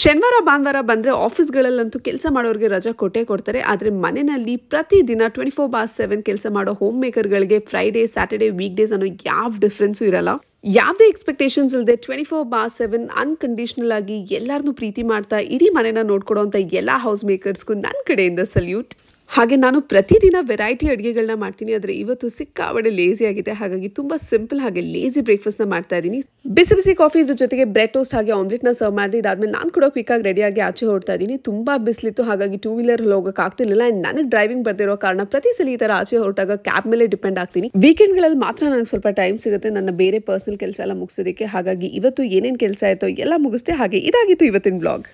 ಶನಿವಾರ ಭಾನುವಾರ ಬಂದರೆ ಆಫೀಸ್ಗಳಲ್ಲಂತೂ ಕೆಲಸ ಮಾಡೋರಿಗೆ ರಜಾ ಕೊಟ್ಟೇ ಕೊಡ್ತಾರೆ ಆದರೆ ಮನೆಯಲ್ಲಿ ಪ್ರತಿದಿನ ಟ್ವೆಂಟಿ ಫೋರ್ ಬಾರ್ ಸೆವೆನ್ ಕೆಲಸ ಮಾಡೋ ಹೋಮ್ ಮೇಕರ್ಗಳಿಗೆ ಫ್ರೈಡೇ ಸ್ಯಾಟರ್ಡೇ ವೀಕ್ ಡೇಸ್ ಅನ್ನೋ ಯಾವ ಡಿಫ್ರೆನ್ಸು ಇರಲ್ಲ ಯಾವುದೇ ಎಕ್ಸ್ಪೆಕ್ಟೇಷನ್ಸ್ ಇಲ್ಲದೆ twenty four bar seven unconditional ಆಗಿ ಎಲ್ಲರನ್ನೂ ಪ್ರೀತಿ ಮಾಡ್ತಾ ಇಡೀ ಮನೆನ ನೋಡ್ಕೊಡೋ ಅಂತ ಎಲ್ಲ ಹೌಸ್ ಮೇಕರ್ಸ್ಗೂ ನನ್ನ ಕಡೆಯಿಂದ ಸಲ್ಯೂಟ್ ಹಾಗೆ ನಾನು ಪ್ರತಿದಿನ ವೆರೈಟಿ ಅಡುಗೆಗಳನ್ನ ಮಾಡ್ತೀನಿ ಆದರೆ ಇವತ್ತು ಸಿಕ್ಕಾಬಡೆ ಲೇಸಿ ಆಗಿದೆ ಹಾಗಾಗಿ ತುಂಬ ಸಿಂಪಲ್ ಹಾಗೆ ಲೇಸಿ ಬ್ರೇಕ್ಫಾಸ್ಟ್ನ ಮಾಡ್ತಾ ಇದ್ದೀನಿ ಬಿಸಿ ಬಿಸಿ ಕಾಫಿ ಇದ್ರ ಜೊತೆಗೆ ಬ್ರೆಡ್ ಟೋಸ್ಟ್ ಹಾಗೆ ಆಮ್ಲೆಟ್ನ ಸರ್ವ್ ಮಾಡಿದೆ ಇದಾದ್ಮೇಲೆ ನಾನು ಕೂಡ ಕ್ವಿಕ್ಕಾಗಿ ರೆಡಿಯಾಗಿ ಆಚೆ ಹೊರಡ್ತಾ ಇದ್ದೀನಿ ತುಂಬ ಬಿಸಿಲಿತ್ತು ಹಾಗಾಗಿ ಟೂ ವೀಲರ್ ಹೋಗೋಕೆ ಆಗ್ತಿರ್ಲಿಲ್ಲ ಆ್ಯಂಡ್ ನನಗೆ ಡ್ರೈವಿಂಗ್ ಬರ್ದಿರೋ ಕಾರಣ ಪ್ರತಿ ಸಲ ಈ ಥರ ಆಚೆ ಹೊರಟಾಗ ಕ್ಯಾಬ್ ಮೇಲೆ ಡಿಪೆಂಡ್ ಆಗ್ತೀನಿ ವೀಕೆಂಡ್ಗಳಲ್ಲಿ ಮಾತ್ರ ನನಗೆ ಸ್ವಲ್ಪ ಟೈಮ್ ಸಿಗುತ್ತೆ ನನ್ನ ಬೇರೆ ಪರ್ಸನಲ್ ಕೆಲಸ ಎಲ್ಲ ಮುಗಿಸೋದಕ್ಕೆ ಹಾಗಾಗಿ ಇವತ್ತು ಏನೇನು ಕೆಲಸ ಆಯಿತೋ ಎಲ್ಲ ಮುಗಿಸಿದೆ ಹಾಗೆ ಇದಾಗಿತ್ತು ಇವತ್ತಿನ ಬ್ಲಾಗ್